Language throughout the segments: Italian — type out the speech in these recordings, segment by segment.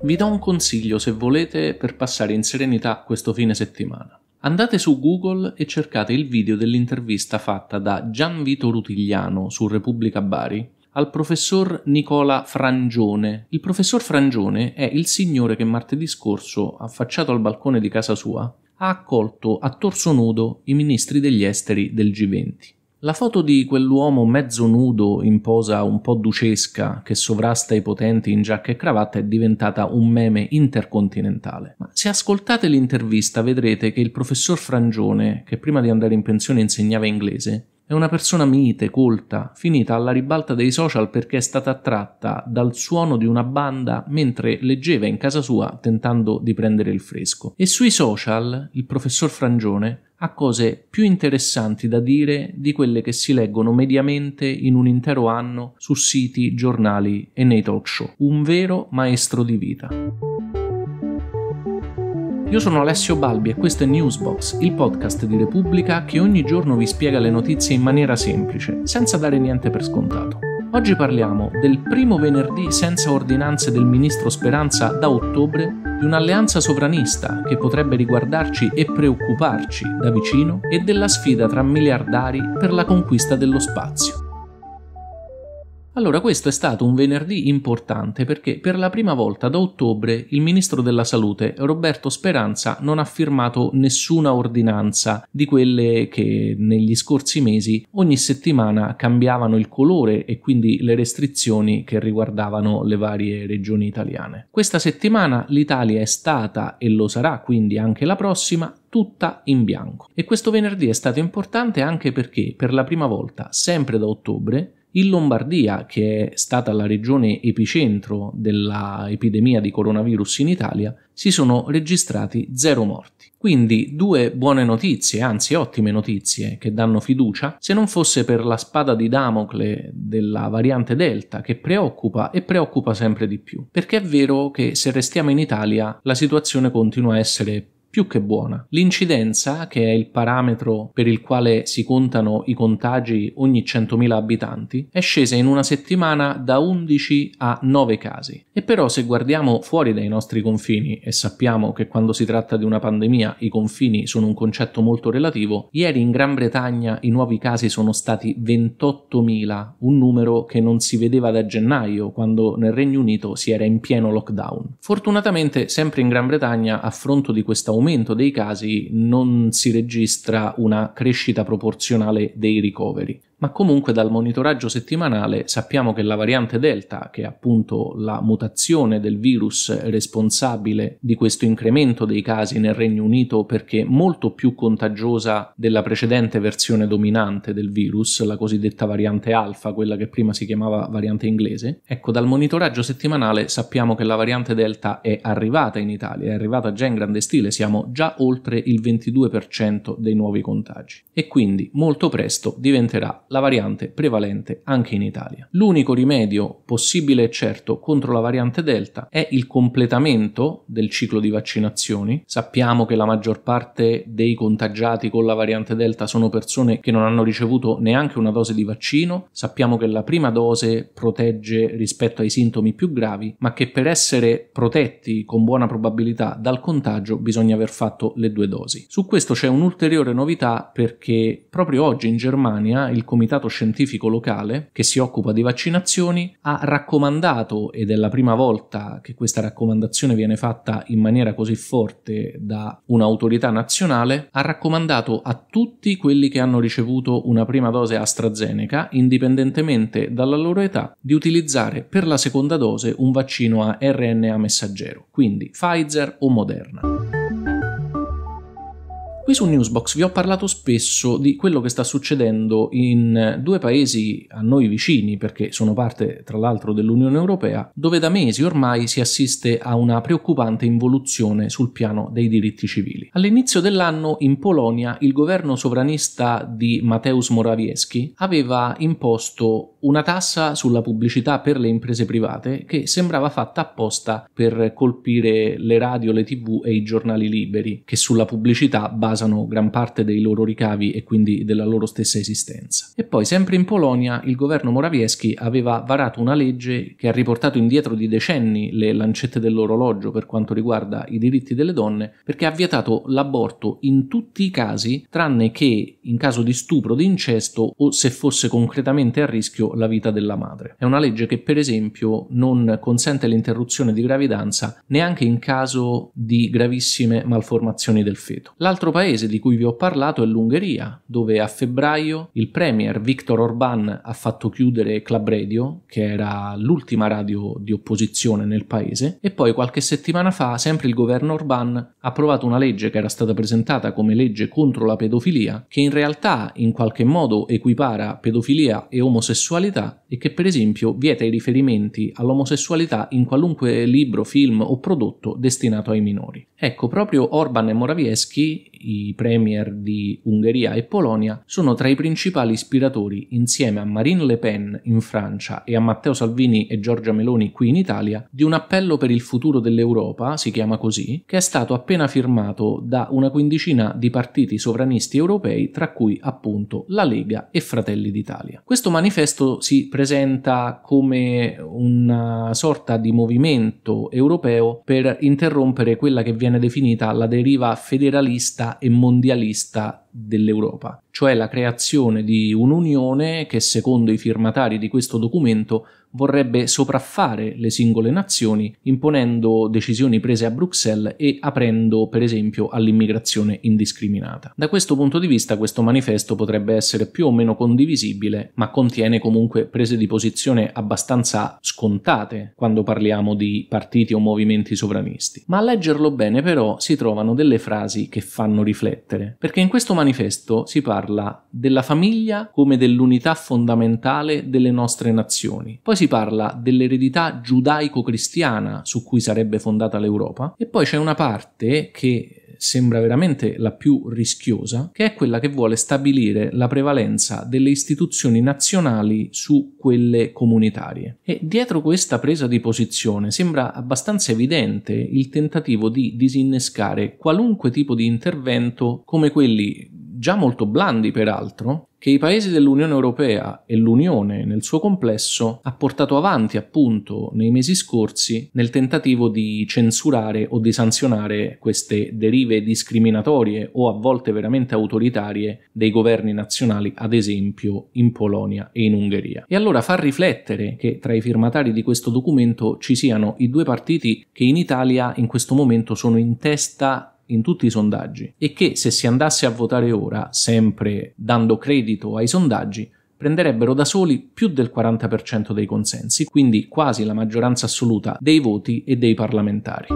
Vi do un consiglio se volete per passare in serenità questo fine settimana. Andate su Google e cercate il video dell'intervista fatta da Gianvito Rutigliano su Repubblica Bari al professor Nicola Frangione. Il professor Frangione è il signore che martedì scorso, affacciato al balcone di casa sua, ha accolto a torso nudo i ministri degli esteri del G20. La foto di quell'uomo mezzo nudo in posa un po' ducesca che sovrasta i potenti in giacca e cravatta è diventata un meme intercontinentale. Ma se ascoltate l'intervista vedrete che il professor Frangione, che prima di andare in pensione insegnava inglese, è una persona mite, colta, finita alla ribalta dei social perché è stata attratta dal suono di una banda mentre leggeva in casa sua tentando di prendere il fresco. E sui social il professor Frangione ha cose più interessanti da dire di quelle che si leggono mediamente in un intero anno su siti, giornali e nei talk show. Un vero maestro di vita. Io sono Alessio Balbi e questo è Newsbox, il podcast di Repubblica che ogni giorno vi spiega le notizie in maniera semplice, senza dare niente per scontato. Oggi parliamo del primo venerdì senza ordinanze del ministro Speranza da ottobre, di un'alleanza sovranista che potrebbe riguardarci e preoccuparci da vicino e della sfida tra miliardari per la conquista dello spazio. Allora, questo è stato un venerdì importante perché per la prima volta da ottobre il ministro della salute Roberto Speranza non ha firmato nessuna ordinanza di quelle che negli scorsi mesi ogni settimana cambiavano il colore e quindi le restrizioni che riguardavano le varie regioni italiane. Questa settimana l'Italia è stata e lo sarà quindi anche la prossima tutta in bianco. E questo venerdì è stato importante anche perché per la prima volta, sempre da ottobre, in Lombardia, che è stata la regione epicentro dell'epidemia di coronavirus in Italia, si sono registrati zero morti. Quindi due buone notizie, anzi ottime notizie, che danno fiducia, se non fosse per la spada di Damocle della variante Delta che preoccupa e preoccupa sempre di più. Perché è vero che se restiamo in Italia la situazione continua a essere più che buona. L'incidenza, che è il parametro per il quale si contano i contagi ogni 100.000 abitanti, è scesa in una settimana da 11 a 9 casi. E però se guardiamo fuori dai nostri confini e sappiamo che quando si tratta di una pandemia i confini sono un concetto molto relativo, ieri in Gran Bretagna i nuovi casi sono stati 28.000, un numero che non si vedeva da gennaio, quando nel Regno Unito si era in pieno lockdown. Fortunatamente sempre in Gran Bretagna a fronte di questo aumento aumento dei casi non si registra una crescita proporzionale dei ricoveri ma comunque dal monitoraggio settimanale sappiamo che la variante Delta, che è appunto la mutazione del virus responsabile di questo incremento dei casi nel Regno Unito perché molto più contagiosa della precedente versione dominante del virus, la cosiddetta variante alfa, quella che prima si chiamava variante inglese, ecco dal monitoraggio settimanale sappiamo che la variante Delta è arrivata in Italia, è arrivata già in grande stile, siamo già oltre il 22% dei nuovi contagi e quindi molto presto diventerà la variante prevalente anche in Italia. L'unico rimedio possibile e certo contro la variante Delta è il completamento del ciclo di vaccinazioni. Sappiamo che la maggior parte dei contagiati con la variante Delta sono persone che non hanno ricevuto neanche una dose di vaccino, sappiamo che la prima dose protegge rispetto ai sintomi più gravi, ma che per essere protetti con buona probabilità dal contagio bisogna aver fatto le due dosi. Su questo c'è un'ulteriore novità perché proprio oggi in Germania il Comitato comitato scientifico locale che si occupa di vaccinazioni ha raccomandato, ed è la prima volta che questa raccomandazione viene fatta in maniera così forte da un'autorità nazionale, ha raccomandato a tutti quelli che hanno ricevuto una prima dose AstraZeneca, indipendentemente dalla loro età, di utilizzare per la seconda dose un vaccino a RNA messaggero, quindi Pfizer o Moderna. Qui su Newsbox vi ho parlato spesso di quello che sta succedendo in eh, due paesi a noi vicini, perché sono parte tra l'altro dell'Unione Europea, dove da mesi ormai si assiste a una preoccupante involuzione sul piano dei diritti civili. All'inizio dell'anno in Polonia il governo sovranista di Mateusz Morawiecki aveva imposto una tassa sulla pubblicità per le imprese private che sembrava fatta apposta per colpire le radio, le tv e i giornali liberi, che sulla pubblicità basano gran parte dei loro ricavi e quindi della loro stessa esistenza. E poi, sempre in Polonia, il governo Morawiecki aveva varato una legge che ha riportato indietro di decenni le lancette dell'orologio per quanto riguarda i diritti delle donne, perché ha vietato l'aborto in tutti i casi, tranne che in caso di stupro, di incesto o se fosse concretamente a rischio la vita della madre. È una legge che per esempio non consente l'interruzione di gravidanza neanche in caso di gravissime malformazioni del feto. L'altro paese di cui vi ho parlato è l'Ungheria, dove a febbraio il premier Viktor Orbán ha fatto chiudere Club Radio, che era l'ultima radio di opposizione nel paese, e poi qualche settimana fa sempre il governo Orbán ha approvato una legge che era stata presentata come legge contro la pedofilia, che in realtà in qualche modo equipara pedofilia e omosessualità l'omosessualità e che per esempio vieta i riferimenti all'omosessualità in qualunque libro, film o prodotto destinato ai minori. Ecco, proprio Orban e Morawiecki, i premier di Ungheria e Polonia, sono tra i principali ispiratori, insieme a Marine Le Pen in Francia e a Matteo Salvini e Giorgia Meloni qui in Italia, di un appello per il futuro dell'Europa, si chiama così, che è stato appena firmato da una quindicina di partiti sovranisti europei, tra cui appunto la Lega e Fratelli d'Italia. Questo manifesto si presenta come una sorta di movimento europeo per interrompere quella che viene definita la deriva federalista e mondialista dell'Europa, cioè la creazione di un'unione che secondo i firmatari di questo documento vorrebbe sopraffare le singole nazioni imponendo decisioni prese a Bruxelles e aprendo per esempio all'immigrazione indiscriminata. Da questo punto di vista questo manifesto potrebbe essere più o meno condivisibile, ma contiene comunque prese di posizione abbastanza scontate quando parliamo di partiti o movimenti sovranisti. Ma a leggerlo bene però si trovano delle frasi che fanno riflettere, perché in questo manifesto si parla della famiglia come dell'unità fondamentale delle nostre nazioni. Poi si parla dell'eredità giudaico-cristiana su cui sarebbe fondata l'Europa e poi c'è una parte che sembra veramente la più rischiosa, che è quella che vuole stabilire la prevalenza delle istituzioni nazionali su quelle comunitarie. E dietro questa presa di posizione sembra abbastanza evidente il tentativo di disinnescare qualunque tipo di intervento come quelli già molto blandi peraltro, che i paesi dell'Unione Europea e l'Unione nel suo complesso ha portato avanti appunto nei mesi scorsi nel tentativo di censurare o di sanzionare queste derive discriminatorie o a volte veramente autoritarie dei governi nazionali, ad esempio in Polonia e in Ungheria. E allora fa riflettere che tra i firmatari di questo documento ci siano i due partiti che in Italia in questo momento sono in testa in tutti i sondaggi e che se si andasse a votare ora, sempre dando credito ai sondaggi, prenderebbero da soli più del 40% dei consensi, quindi quasi la maggioranza assoluta dei voti e dei parlamentari.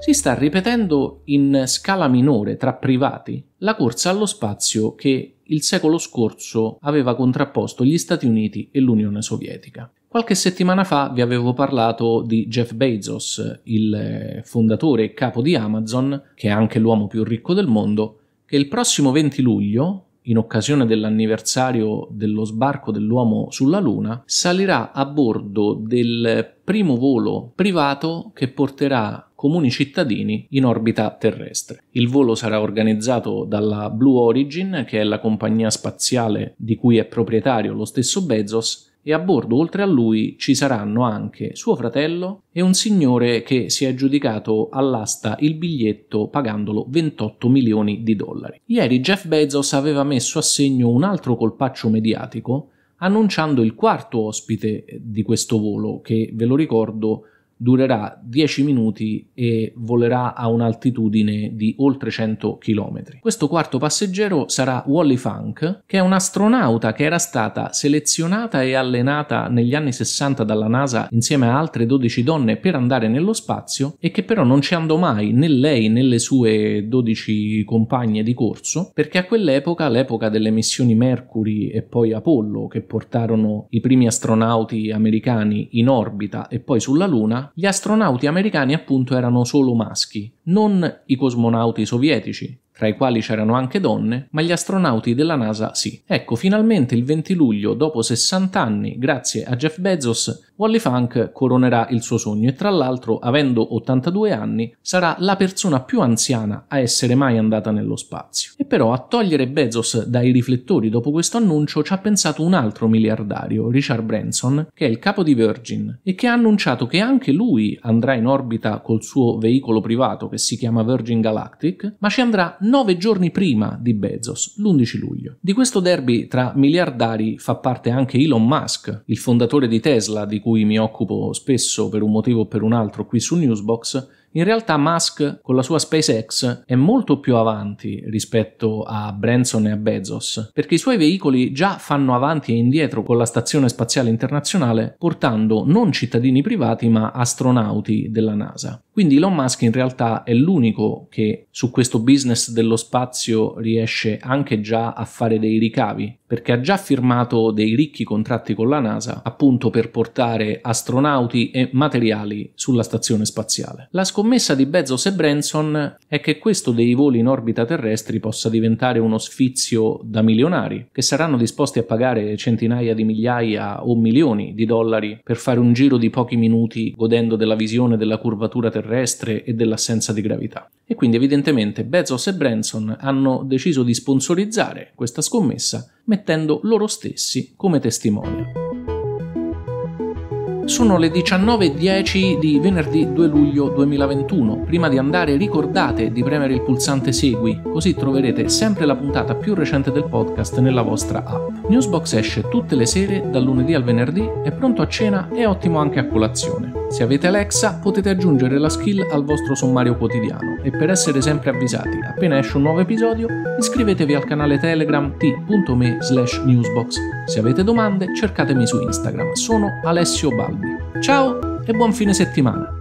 Si sta ripetendo in scala minore tra privati la corsa allo spazio che il secolo scorso aveva contrapposto gli Stati Uniti e l'Unione Sovietica. Qualche settimana fa vi avevo parlato di Jeff Bezos, il eh, fondatore e capo di Amazon, che è anche l'uomo più ricco del mondo, che il prossimo 20 luglio, in occasione dell'anniversario dello sbarco dell'uomo sulla Luna, salirà a bordo del primo volo privato che porterà comuni cittadini in orbita terrestre. Il volo sarà organizzato dalla Blue Origin, che è la compagnia spaziale di cui è proprietario lo stesso Bezos, e a bordo oltre a lui ci saranno anche suo fratello e un signore che si è aggiudicato all'asta il biglietto pagandolo 28 milioni di dollari. Ieri Jeff Bezos aveva messo a segno un altro colpaccio mediatico annunciando il quarto ospite di questo volo che, ve lo ricordo, durerà 10 minuti e volerà a un'altitudine di oltre 100 km. Questo quarto passeggero sarà Wally Funk, che è un astronauta che era stata selezionata e allenata negli anni 60 dalla NASA insieme a altre 12 donne per andare nello spazio e che però non ci andò mai né lei né le sue 12 compagne di corso, perché a quell'epoca, l'epoca delle missioni Mercury e poi Apollo che portarono i primi astronauti americani in orbita e poi sulla Luna, gli astronauti americani appunto erano solo maschi, non i cosmonauti sovietici, tra i quali c'erano anche donne, ma gli astronauti della NASA sì. Ecco, finalmente il 20 luglio, dopo 60 anni, grazie a Jeff Bezos, Wally Funk coronerà il suo sogno e tra l'altro, avendo 82 anni, sarà la persona più anziana a essere mai andata nello spazio. E però a togliere Bezos dai riflettori dopo questo annuncio ci ha pensato un altro miliardario, Richard Branson, che è il capo di Virgin e che ha annunciato che anche lui andrà in orbita col suo veicolo privato che si chiama Virgin Galactic, ma ci andrà nove giorni prima di Bezos, l'11 luglio. Di questo derby tra miliardari fa parte anche Elon Musk, il fondatore di Tesla di cui cui mi occupo spesso per un motivo o per un altro qui su Newsbox, in realtà Musk con la sua SpaceX è molto più avanti rispetto a Branson e a Bezos, perché i suoi veicoli già fanno avanti e indietro con la Stazione Spaziale Internazionale, portando non cittadini privati ma astronauti della NASA. Quindi Elon Musk in realtà è l'unico che su questo business dello spazio riesce anche già a fare dei ricavi, perché ha già firmato dei ricchi contratti con la NASA appunto per portare astronauti e materiali sulla stazione spaziale. La scommessa di Bezos e Branson è che questo dei voli in orbita terrestri possa diventare uno sfizio da milionari, che saranno disposti a pagare centinaia di migliaia o milioni di dollari per fare un giro di pochi minuti godendo della visione della curvatura terrestre terrestre e dell'assenza di gravità. E quindi evidentemente Bezos e Branson hanno deciso di sponsorizzare questa scommessa mettendo loro stessi come testimoni. Sono le 19.10 di venerdì 2 luglio 2021. Prima di andare ricordate di premere il pulsante Segui, così troverete sempre la puntata più recente del podcast nella vostra app. Newsbox esce tutte le sere, dal lunedì al venerdì, è pronto a cena e ottimo anche a colazione. Se avete Alexa potete aggiungere la skill al vostro sommario quotidiano e per essere sempre avvisati appena esce un nuovo episodio iscrivetevi al canale telegram t.me slash newsbox. Se avete domande cercatemi su Instagram, sono Alessio Balbi. Ciao e buon fine settimana!